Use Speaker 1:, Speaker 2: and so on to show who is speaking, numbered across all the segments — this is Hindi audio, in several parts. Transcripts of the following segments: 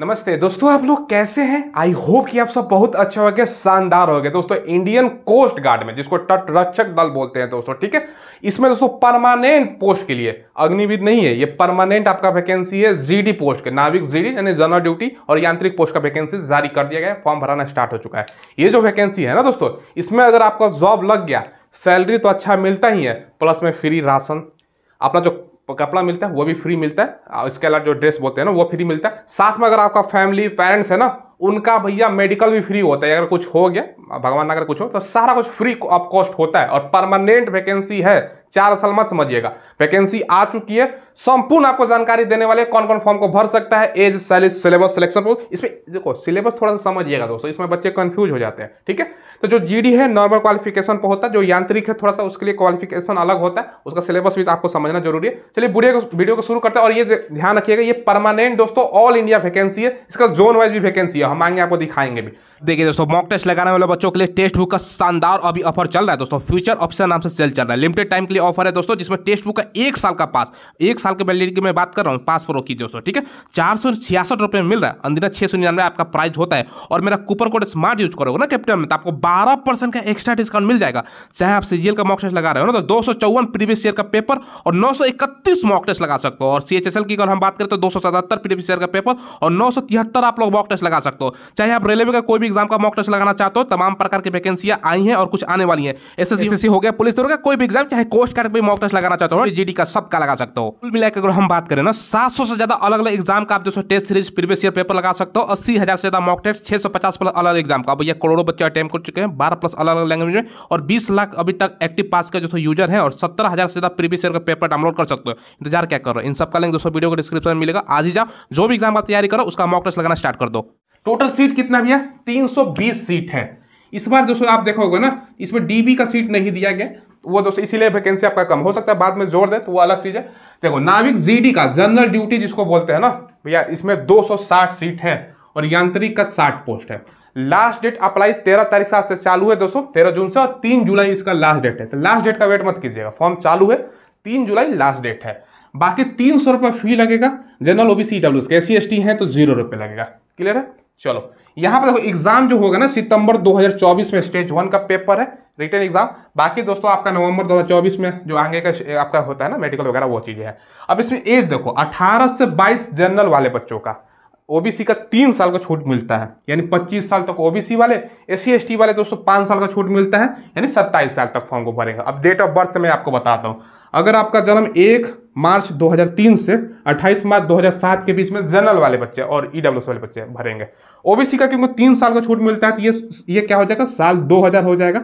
Speaker 1: नमस्ते दोस्तों आप लोग कैसे हैं आई होप कि आप सब बहुत अच्छे हो गए शानदार हो गए दोस्तों इंडियन कोस्ट गार्ड में जिसको तटरक्षक दल बोलते हैं दोस्तों ठीक है इसमें दोस्तों परमानेंट पोस्ट के लिए अग्निविद नहीं है ये परमानेंट आपका वैकेंसी है जीडी पोस्ट के नाविक जीडी यानी जनरल ड्यूटी और यांत्रिक पोस्ट का वैकेंसी जारी कर दिया गया है फॉर्म भराना स्टार्ट हो चुका है ये जो वैकेंसी है ना दोस्तों इसमें अगर आपका जॉब लग गया सैलरी तो अच्छा मिलता ही है प्लस में फ्री राशन अपना जो कपड़ा मिलता है वो भी फ्री मिलता है और इसके अलावा जो ड्रेस बोलते हैं ना वो फ्री मिलता है साथ में अगर आपका फैमिली पेरेंट्स है ना उनका भैया मेडिकल भी फ्री होता है अगर कुछ हो गया भगवान अगर कुछ हो तो सारा कुछ फ्री ऑफ कॉस्ट होता है और परमानेंट वैकेंसी है चार साल मत समझिएगा वैकेंसी आ चुकी है संपूर्ण आपको जानकारी देने वाले कौन कौन फॉर्म को भर सकता है एज सैलरी सिलेबस सिलेक्शन इसमें देखो सिलेबस थोड़ा सा समझिएगा दोस्तों इसमें बच्चे कंफ्यूज हो जाते हैं ठीक है तो जो जी है नॉर्मल क्वालिफिकेशन पर होता है जो यांत्रिक है थोड़ा सा उसके लिए क्वालिफिकेशन अलग होता है उसका सिलेबस भी तो आपको समझना जरूरी है चलिए बुढ़िया वीडियो को शुरू करते हैं और ये ध्यान रखिएगा ये परमानेंट दोस्तों ऑल इंडिया वैकेंसी है इसका जोन वाइज भी वैकेंसी है हम आएंगे आपको दिखाएंगे भी देखिए दोस्तों मॉक टेस्ट लगाने वाले बच्चों के लिए टेस्ट बुक का शानदार अभी ऑफर चल रहा है दोस्तों फ्यूचर ऑप्शन नाम से सेल चल रहा है लिमिटेड टाइम के लिए ऑफर है दोस्तों जिसमें टेस्ट बुक का एक साल का पास एक साल के वैलिडिटी की मैं बात कर रहा हूँ पास प्रो की दोस्तों ठीक है चार सौ छियासठ रुपये में मिल रहा है अंदिना छः सौ निन्यानवे आपका प्राइस होता है और मेरा कूपन कोड स्मार्ट यूज करोगे ना कैपिटल में तो आपको बारह परसेंट का एक्स्ट्रा डिस्काउंट मिल जाएगा चाहे आप सीजीएल का मॉक टेस्ट लगा रहे हो ना तो दो सौ चौवन प्रीवियस ईयर का पेपर और नौ सौ इकतीस मॉक टेस्ट लगा सकते हो और सी एच एस एल की अगर हम बात करें तो दो सौ सतहत्तर प्रीवियस ईयर का पेपर और नौ सौ तिहत्तर आप लोग मॉक टेस्ट लगा सकते हो चाहे आप रेलवे का कोई भी भी एग्जाम का मॉक टेस्ट लगाना चाहते हो तमाम प्रकार की वैकेंसियां आई हैं और कुछ आने वाली हैं एस एस हो गया पुलिस हो गया कोई भी एग्जाम चाहे कोस्ट का भी मॉक टेस्ट लगाना चाहते हो जीडी का सबका लगा सकते हो कुल मिलाकर अगर हम बात करें ना सात से ज्यादा अलग अलग एग्जाम का आप जो test series previous year paper लगा सकते हो अस्सी से ज्यादा मॉक टेस्ट छह प्लस अलग अलग एग्जाम का अब यह करोड़ों बच्चे अटैम्प कर चुके हैं बारह प्लस अलग अलग लैंग्वेज में और बीस लाख अभी तक एक्टिव पास का जो यूजर है और सत्रह से ज्यादा प्रीवियस ईयर का पेपर डाउनलोड कर सकते हो इंतजार क्या करो इन सबका लिंक दोस्तों वीडियो को डिस्क्रिप्शन में मिलेगा आज ही जाओ जो भी एग्जाम का तैयारी करो उसका मॉक टेस्ट लगाना स्टार्ट कर दो टोटल सीट कितना भैया 320 सीट है इस बार दोस्तों आप देखोगे ना इसमें डीबी का सीट नहीं दिया गया तो वो दोस्तों इसीलिए वैकेंसी आपका कम हो सकता है बाद में जोर दे तो वो अलग चीज़ है देखो नाविक जीडी का जनरल ड्यूटी जिसको बोलते हैं ना भैया इसमें 260 सीट है और यांत्रिक का 60 पोस्ट है लास्ट डेट अप्लाई तेरह तारीख से से चालू है दोस्तों तेरह जून से और तीन जुलाई इसका लास्ट डेट है तो लास्ट डेट का वेट मत कीजिएगा फॉर्म चालू है तीन जुलाई लास्ट डेट है बाकी तीन सौ रुपये फी लगेगा general OBC W S C S T है तो जीरो रुपये लगेगा क्लियर है चलो यहां पर देखो एग्जाम जो होगा ना सितंबर 2024 में स्टेज वन का पेपर है रिटर्न एग्जाम बाकी दोस्तों आपका नवंबर 2024 में जो आगे का आपका होता है ना मेडिकल वगैरह वो चीज़ें हैं अब इसमें एज देखो 18 से 22 जनरल वाले बच्चों का ओबीसी का तीन साल का छूट मिलता है यानी पच्चीस साल तक ओबीसी वाले एस सी वाले दोस्तों पांच साल का छूट मिलता है यानी सत्ताईस साल तक फॉर्म को भरेगा अब डेट ऑफ बर्थ से मैं आपको बताता हूँ अगर आपका जन्म एक मार्च 2003 से 28 मार्च 2007 के बीच में जनरल वाले बच्चे और ई e वाले बच्चे भरेंगे ओबीसी का क्योंकि तीन साल का छूट मिलता है तो ये ये क्या हो जाएगा साल 2000 हो जाएगा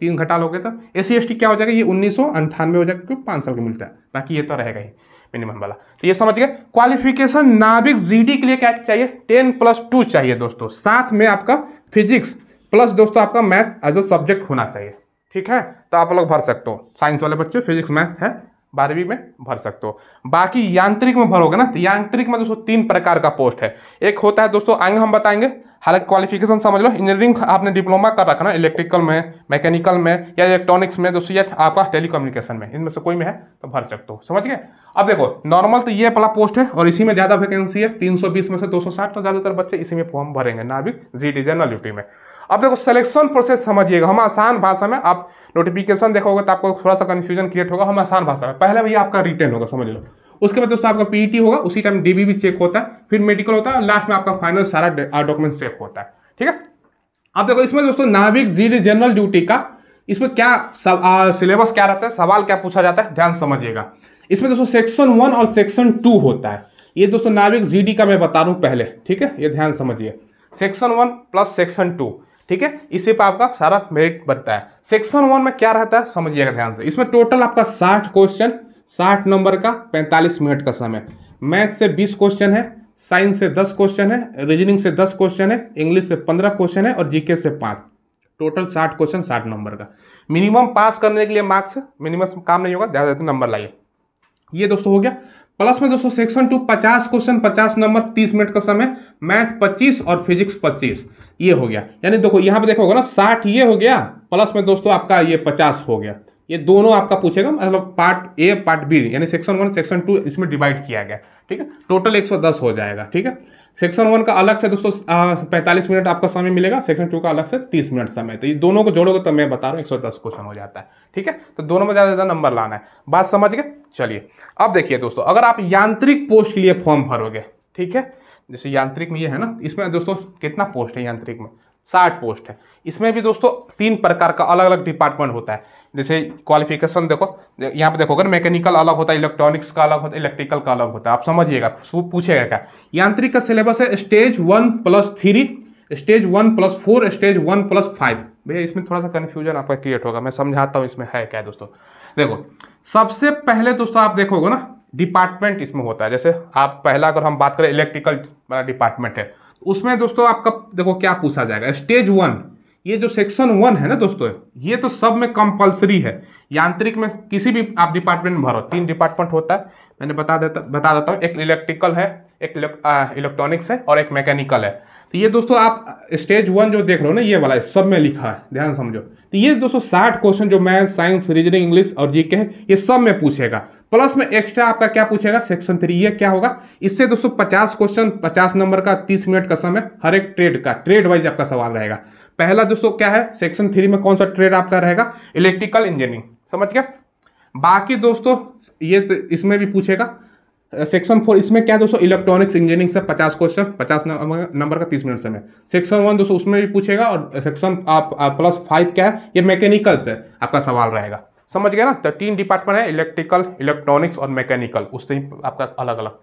Speaker 1: तीन घटा लोगे तो एस सी क्या हो जाएगा ये उन्नीस हो जाएगा क्योंकि पाँच साल का मिलता है बाकी ये तो रहेगा ही मिनिमम वाला तो ये समझ गए क्वालिफिकेशन नाभिक जी के लिए क्या चाहिए टेन प्लस टू चाहिए दोस्तों साथ में आपका फिजिक्स प्लस दोस्तों आपका मैथ एज अ सब्जेक्ट होना चाहिए ठीक है तो आप लोग भर सकते हो साइंस वाले बच्चे फिजिक्स मैथ है बारहवीं में भर सकते हो बाकी यांत्रिक में भरोगे ना तो यांत्रिक में दोस्तों तीन प्रकार का पोस्ट है एक होता है दोस्तों आएंगे हम बताएंगे हालांकि क्वालिफिकेशन समझ लो इंजीनियरिंग आपने डिप्लोमा कर रखा ना इलेक्ट्रिकल में मैकेनिकल में या इलेक्ट्रॉनिक्स में दोस्तों या आपका टेलीकम्युनिकेशन में इनमें से कोई में है तो भर सकते हो समझ गए अब देखो नॉर्मल तो ये वाला पोस्ट है और इसी में ज़्यादा वैकेंसी है तीन में से दो तो ज़्यादातर बच्चे इसी में फॉर्म भरेंगे नाभिक जी डी जनरल में अब देखो सिलेक्शन प्रोसेस समझिएगा हम आसान भाषा में आप नोटिफिकेशन देखोगे तो आपको थोड़ा सा कंफ्यूजन क्रिएट होगा हम आसान भाषा में पहले भैया आपका रिटर्न होगा समझ लो उसके बाद दोस्तों आपका पीईटी e होगा उसी टाइम डीबी भी चेक होता है फिर मेडिकल होता है लास्ट में आपका फाइनल सारा डॉक्यूमेंट चेक होता है ठीक है अब देखो इसमें दोस्तों नाविक जी जनरल ड्यूटी का इसमें क्या सिलेबस क्या रहता है सवाल क्या पूछा जाता है ध्यान समझिएगा इसमें दोस्तों सेक्शन वन और सेक्शन टू होता है ये दोस्तों नाविक जीडी का मैं बता रहा हूँ पहले ठीक है ये ध्यान समझिए section one plus section two ठीक है इसी पर आपका सारा मेरिट बनता है सेक्शन वन में क्या रहता है समझिएगा ध्यान से इसमें टोटल आपका साठ क्वेश्चन साठ नंबर का पैंतालीस मिनट का समय मैथ से बीस क्वेश्चन है साइंस से दस क्वेश्चन है रीजनिंग से दस क्वेश्चन है इंग्लिश से पंद्रह क्वेश्चन है और जीके से पाँच टोटल साठ क्वेश्चन साठ नंबर का मिनिमम पास करने के लिए मार्क्स मिनिमम काम नहीं होगा ज़्यादा नंबर लाइए ये दोस्तों हो गया प्लस में दोस्तों सेक्शन टू पचास क्वेश्चन पचास नंबर तीस मिनट का समय मैथ पच्चीस और फिजिक्स पच्चीस ये हो गया यानी देखो यहाँ पे देखो होगा ना साठ ये हो गया प्लस में दोस्तों आपका ये पचास हो गया ये दोनों आपका पूछेगा मतलब पार्ट ए पार्ट बी यानी सेक्शन वन सेक्शन टू इसमें डिवाइड किया गया ठीक है टोटल 110 हो जाएगा ठीक है सेक्शन वन का अलग से दोस्तों पैंतालीस मिनट आपका समय मिलेगा सेक्शन टू का अलग से तीस मिनट समय तो ये दोनों को जोड़ोगे तो मैं बता रहा हूँ एक सौ दस क्वेश्चन हो जाता है ठीक है तो दोनों में ज़्यादा ज़्यादा नंबर लाना है बात समझ गए चलिए अब देखिए दोस्तों अगर आप यांत्रिक पोस्ट के लिए फॉर्म भरोगे ठीक है जैसे यांत्रिक में ये है ना इसमें दोस्तों कितना पोस्ट है यांत्रिक में साठ पोस्ट है इसमें भी दोस्तों तीन प्रकार का अलग अलग डिपार्टमेंट होता है जैसे क्वालिफिकेशन देखो यहाँ पे देखो अगर मैकेनिकल अलग होता है इलेक्ट्रॉनिक्स का अलग होता है इलेक्ट्रिकल का अलग होता है आप समझिएगा पूछेगा क्या यांत्रिक का सिलेबस है stage one plus three stage one plus four stage one plus five भैया इसमें थोड़ा सा कन्फ्यूजन आपका क्रिएट होगा मैं समझाता हूँ इसमें है क्या दोस्तों देखो सबसे पहले दोस्तों आप देखोगे ना डिपार्टमेंट इसमें होता है जैसे आप पहला अगर हम बात करें इलेक्ट्रिकल वाला डिपार्टमेंट है उसमें दोस्तों आपका देखो क्या पूछा जाएगा स्टेज वन ये जो सेक्शन वन है ना दोस्तों ये तो सब में कंपलसरी है यांत्रिक में किसी भी आप डिपार्टमेंट में भरो तीन डिपार्टमेंट होता है मैंने बता देता बता देता हूँ एक इलेक्ट्रिकल है एक इलेक्ट्रॉनिक्स है और एक मैकेनिकल है तो ये दोस्तों आप स्टेज वन जो देख रहे हो ना ये वाला है सब में लिखा है ध्यान समझो तो ये दोस्तों साठ क्वेश्चन जो मैथ साइंस रीजनिंग इंग्लिश और जी के ये सब में पूछेगा प्लस में एक्स्ट्रा आपका क्या पूछेगा सेक्शन थ्री ये क्या होगा इससे दोस्तों पचास क्वेश्चन पचास नंबर का तीस मिनट का समय हर एक ट्रेड का ट्रेड वाइज आपका सवाल रहेगा पहला दोस्तों क्या है सेक्शन थ्री में कौन सा ट्रेड आपका रहेगा इलेक्ट्रिकल इंजीनियरिंग समझ गया बाकी दोस्तों ये तो इसमें भी पूछेगा सेक्शन फोर इसमें क्या दोस्तों इलेक्ट्रॉनिक्स इंजीनियरिंग से पचास क्वेश्चन पचास नंबर का तीस मिनट समय सेक्शन वन दोस्तों उसमें भी पूछेगा और सेक्शन आप, आप प्लस फाइव क्या है ये मैकेनिकल से आपका सवाल रहेगा समझ गया ना तो तीन डिपार्टमेंट है इलेक्ट्रिकल इलेक्ट्रॉनिक्स और मैकेनिकल उससे ही आपका अलग अलग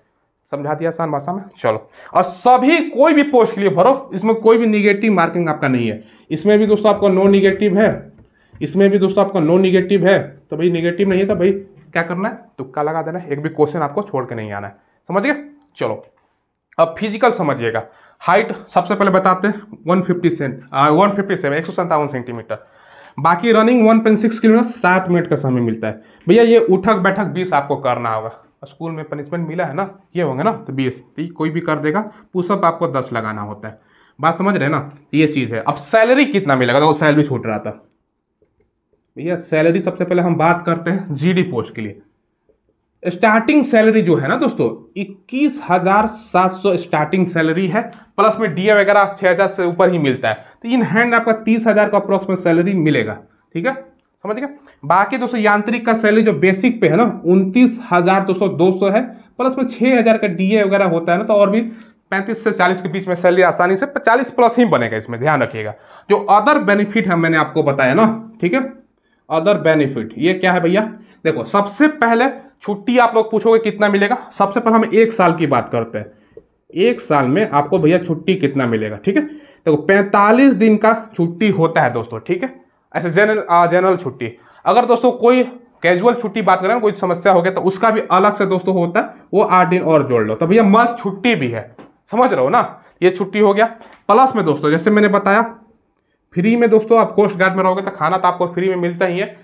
Speaker 1: समझा दिया आसान भाषा में चलो और सभी कोई भी पोस्ट के लिए भरो इसमें कोई भी निगेटिव मार्किंग आपका नहीं है इसमें भी दोस्तों आपका नो निगेटिव है इसमें भी दोस्तों आपका नो निगेटिव है तो भाई निगेटिव नहीं है तो भाई क्या करना है तुक्का लगा देना है एक भी क्वेश्चन आपको छोड़ के नहीं आना है समझ गए चलो अब फिजिकल समझिएगा हाइट सबसे पहले बताते हैं one fifty cent one fifty seven एक सौ सेंटीमीटर बाकी रनिंग 1.6 किलोमीटर सात मिनट का समय मिलता है भैया ये उठक बैठक बीस आपको करना होगा स्कूल में पनिशमेंट मिला है ना ये होंगे ना तो बीस कोई भी कर देगा पुशअप आपको दस लगाना होता है बात समझ रहे हैं ना ये चीज़ है अब सैलरी कितना मिलेगा तो सैलरी छूट रहा था भैया सैलरी सबसे पहले हम बात करते हैं जी पोस्ट के लिए स्टार्टिंग सैलरी जो है ना दोस्तों इक्कीस हजार सात सौ स्टार्टिंग सैलरी है प्लस में डीए वगैरह छः हजार से ऊपर ही मिलता है तो इन हैंड आपका तीस हजार का अप्रॉक्स में सैलरी मिलेगा ठीक है समझ गए बाकी दोस्तों यांत्रिक का सैलरी जो बेसिक पे है ना उनतीस हजार दो सौ दो सौ है प्लस में छः हजार का डीए वगैरह होता है ना तो और भी पैंतीस से चालीस के बीच में सैलरी आसानी से चालीस प्लस ही बनेगा इसमें ध्यान रखिएगा जो अदर बेनिफिट है मैंने आपको बताया ना ठीक है अदर बेनिफिट ये क्या है भैया देखो सबसे पहले छुट्टी आप लोग पूछोगे कितना मिलेगा सबसे पहले हम एक साल की बात करते हैं एक साल में आपको भैया छुट्टी कितना मिलेगा ठीक है देखो पैंतालीस दिन का छुट्टी होता है दोस्तों ठीक है ऐसे जनरल जनरल छुट्टी अगर दोस्तों कोई कैजुअल छुट्टी बात करें कोई समस्या हो गया तो उसका भी अलग से दोस्तों होता है वो आठ दिन और जोड़ लो तो भैया मस्त छुट्टी भी है समझ रहे हो ना ये छुट्टी हो गया प्लस में दोस्तों जैसे मैंने बताया फ्री में दोस्तों आप कोस्ट गार्ड में रहोगे तो खाना तो आपको फ्री में मिलता ही है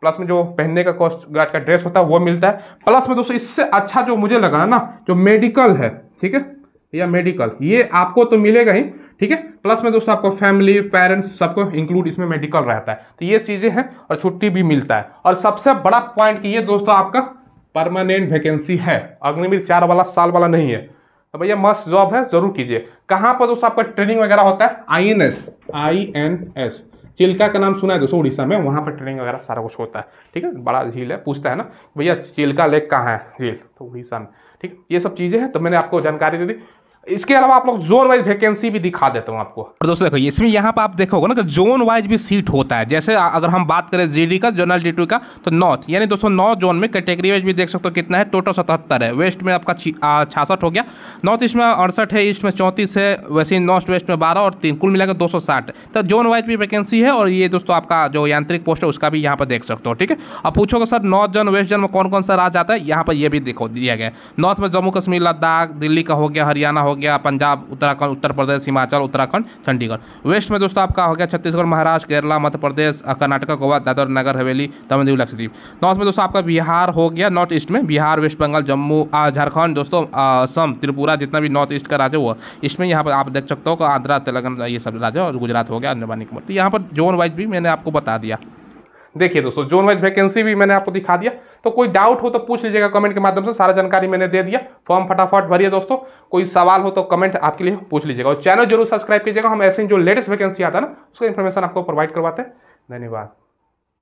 Speaker 1: प्लस में जो पहनने का कॉस्ट गार्ड का ड्रेस होता है वो मिलता है प्लस में दोस्तों इससे अच्छा जो मुझे लगा ना जो मेडिकल है ठीक है या मेडिकल ये आपको तो मिलेगा ही ठीक है प्लस में दोस्तों आपको फैमिली पेरेंट्स सबको इंक्लूड इसमें मेडिकल रहता है तो ये चीज़ें हैं और छुट्टी भी मिलता है और सबसे बड़ा पॉइंट ये दोस्तों आपका परमानेंट वैकेंसी है अग्निवीर चार वाला साल वाला नहीं है तो भैया मस्त जॉब है जरूर कीजिए कहाँ पर दोस्तों आपका ट्रेनिंग वगैरह होता है I N S I N S Chilka का नाम सुना है दोस्तों उड़ीसा में वहाँ पर ट्रेनिंग वगैरह सारा कुछ होता है ठीक है बड़ा झील है पूछता है ना भैया चिल्का लेक कहाँ है झील तो उड़ीसा में ठीक ये सब चीज़ें हैं तो मैंने आपको जानकारी दे दी इसके अलावा आप लोग जोन वाइज वैकेंसी भी दिखा देता हूँ आपको और दोस्तों देखो इसमें यहाँ पर आप देखोगे ना कि जोन वाइज भी सीट होता है जैसे अगर हम बात करें जीडी का जनरल डी का तो नॉर्थ यानी दोस्तों नौ जोन में कैटेगरी वाइज भी देख सकते हो कितना है टोटल सतहत्तर है वेस्ट में आपका छियासठ हो गया नॉर्थ ईस्ट में अड़सठ है ईस्ट में चौंतीस है वैसे ही नॉर्थ वेस्ट में बारह और तीन कुल मिलाकर दो तो जोन वाइज भी वैकेंसी है और ये दोस्तों आपका जो यांत्रिक पोस्ट है उसका भी यहाँ पर देख सकते हो ठीक है अब पूछोगे sir north zone west zone में कौन कौन सा राज आता है यहाँ पर यह भी देखो दिया गया नॉर्थ में जम्मू कश्मीर लद्दाख दिल्ली का हो गया हरियाणा हो गया पंजाब उत्तराखंड उत्तर प्रदेश हिमाचल उत्तराखंड चंडीगढ़ वेस्ट में दोस्तों आपका हो गया छत्तीसगढ़ महाराष्ट्र केरला मध्य प्रदेश कर्नाटक गोवा दादर नगर हवेली तमिलनाडु लक्षद्वीप नॉर्थ में दोस्तों आपका बिहार हो गया नॉर्थ ईस्ट में बिहार वेस्ट बंगाल जम्मू झारखंड दोस्तों असम त्रिपुरा जितना भी नॉर्थ ईस्ट का राज्य हुआ इसमें यहाँ पर आप देख सकते हो आंध्रा तेलंगाना ये सब राज्य और गुजरात हो गया अंडमान कुमार तो यहाँ पर जोन वाइज भी मैंने आपको बता दिया देखिए दोस्तों जोन वाइज वैकेंसी भी मैंने आपको दिखा दिया तो कोई डाउट हो तो पूछ लीजिएगा कमेंट के माध्यम से सारा जानकारी मैंने दे दिया फॉर्म फटाफट भरिए दोस्तों कोई सवाल हो तो कमेंट आपके लिए पूछ लीजिएगा और चैनल जरूर सब्सक्राइब कीजिएगा हम ऐसे जो लेटेस्ट वैकेंसी आता है ना उसका इन्फॉर्मेशन आपको प्रोवाइड करवाते हैं धन्यवाद